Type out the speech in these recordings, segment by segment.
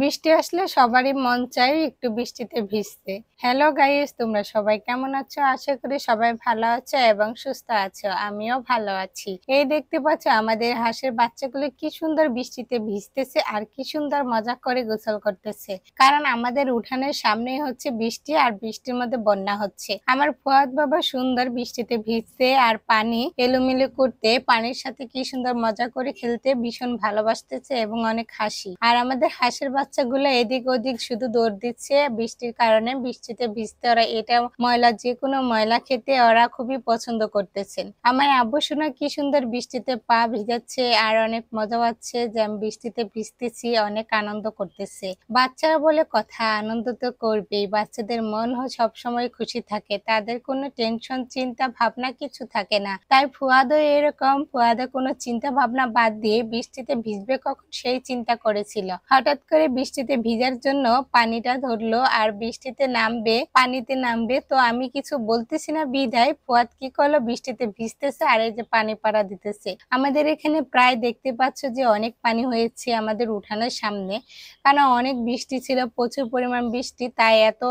বৃষ্টি আসলে সবারই মন চাই একটু বৃষ্টিতে ভিজতে হ্যালো গাইস তোমরা সবাই কেমন আছো আশা করি সবাই ভালো আছো এবং সুস্থ আছো আমিও ভালো আছি এই দেখতে পাচ্ছ আমাদের হাঁসের বাচ্চাগুলো কি সুন্দর বৃষ্টিতে ভিজতেছে আর কি সুন্দর মজা করে গোসল করতেছে কারণ আমাদের উঠানের সামনেই হচ্ছে বৃষ্টি আর বৃষ্টির মধ্যে বন্যা হচ্ছে আমার ফুয়াদ বাবা সুন্দর বৃষ্টিতে ভিজতে আর পানি এলোমেলো করতে পানির সাথে কি সুন্দর মজা করে খেলতে ভীষণ ভালোবাসতেছে এবং অনেক হাসি আর আমাদের হাঁসের বাচ্চাগুলো এদিক ওদিক শুধু দৌড় দিচ্ছে বৃষ্টির কারণে বৃষ্টিতে ভিজতে ওরা এটা ময়লা যে কোনো ময়লা খেতে ওরা খুবই পছন্দ করতেছেন আমার আব্বু শোনা কি সুন্দর বৃষ্টিতে পা ভিজাচ্ছে আর অনেক মজা পাচ্ছে যে আমি বৃষ্টিতে ভিজতেছি অনেক আনন্দ করতেছে বাচ্চারা বলে কথা আনন্দ তো করবেই বাচ্চাদের মন সব সময় খুশি থাকে তাদের কোনো টেনশন চিন্তা ভাবনা কিছু থাকে না তাই ফুয়াদও এরকম ফুয়াদে কোনো চিন্তা ভাবনা বাদ দিয়ে বৃষ্টিতে ভিজবে কখন সেই চিন্তা করেছিল হঠাৎ করে বৃষ্টিতে ভিজার জন্য পানিটা ধরলো আর বৃষ্টিতে নামবে পানিতে নামবে তো আমি কিছু বলতেছি না বিধায় ফুয়াদ কি করলো বৃষ্টিতে ভিজতেছে আর এই যে পানি পাড়া দিতেছে আমাদের এখানে প্রায় দেখতে পাচ্ছ যে অনেক পানি হয়েছে আমাদের উঠানের সামনে কারণ অনেক বৃষ্টি ছিল প্রচুর পরিমাণ বৃষ্টি তাই এত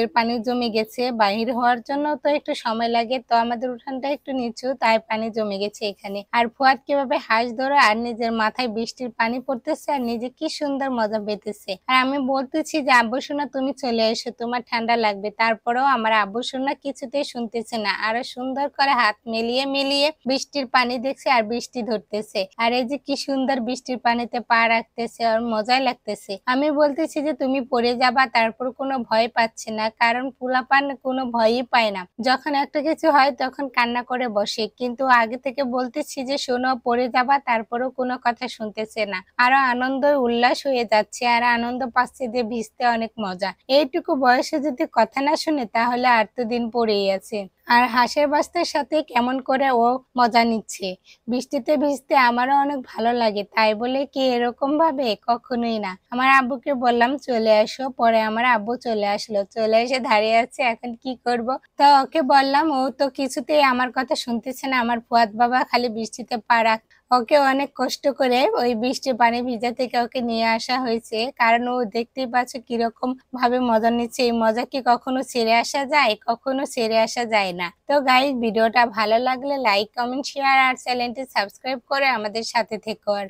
এর পানি জমে গেছে বাহির হওয়ার জন্য তো একটু সময় লাগে তো আমাদের উঠানটা একটু নিচু তাই পানি জমে গেছে এখানে আর ফুয়াদ কিভাবে হাঁস ধরে আর নিজের মাথায় বৃষ্টির পানি পড়তেছে আর নিজে কি সুন্দর মজা মজা পেতেছে আর আমি বলতেছি যে আব্বু সোনা তুমি চলে এসো তোমার ঠান্ডা লাগবে তারপরেও আমার আব্বু সোনা কিছুতেই শুনতেছে না আরো সুন্দর করে হাত মেলিয়ে মেলিয়ে বৃষ্টির পানি দেখছে আর বৃষ্টি ধরতেছে আর এই যে কি সুন্দর বৃষ্টির পানিতে পা রাখতেছে আর মজাই লাগতেছে আমি বলতেছি যে তুমি পড়ে যাবা তারপর কোনো ভয় পাচ্ছে না কারণ পান কোনো ভয়ই পায় না যখন একটা কিছু হয় তখন কান্না করে বসে কিন্তু আগে থেকে বলতেছি যে শোনো পড়ে যাবা তারপরও কোনো কথা শুনতেছে না আরো আনন্দ উল্লাস হয়ে যাচ্ছে যাচ্ছে আর আনন্দ পাচ্ছে যে ভিজতে অনেক মজা এইটুকু বয়সে যদি কথা না শুনে তাহলে আর তো দিন পড়েই আছে আর হাঁসের বাস্তার সাথে কেমন করে ও মজা নিচ্ছে বৃষ্টিতে ভিজতে আমারও অনেক ভালো লাগে তাই বলে কি এরকম ভাবে কখনোই না আমার আব্বুকে বললাম চলে আসো পরে আমার আব্বু চলে আসলো চলে এসে দাঁড়িয়ে আছে এখন কি করব তো ওকে বললাম ও তো কিছুতেই আমার কথা শুনতেছে না আমার ফুয়াদ বাবা খালি বৃষ্টিতে পাড়া ওকে অনেক কষ্ট করে ওই বৃষ্টি পানি ভিজা থেকে ওকে নিয়ে আসা হয়েছে কারণ ও দেখতেই পাচ্ছে কিরকম ভাবে মজা নিচ্ছে এই মজা কি কখনো ছেড়ে আসা যায় কখনো ছেড়ে আসা যায় না তো গাইজ ভিডিওটা ভালো লাগলে লাইক কমেন্ট শেয়ার আর চ্যানেলটি সাবস্ক্রাইব করে আমাদের সাথে থেকে আর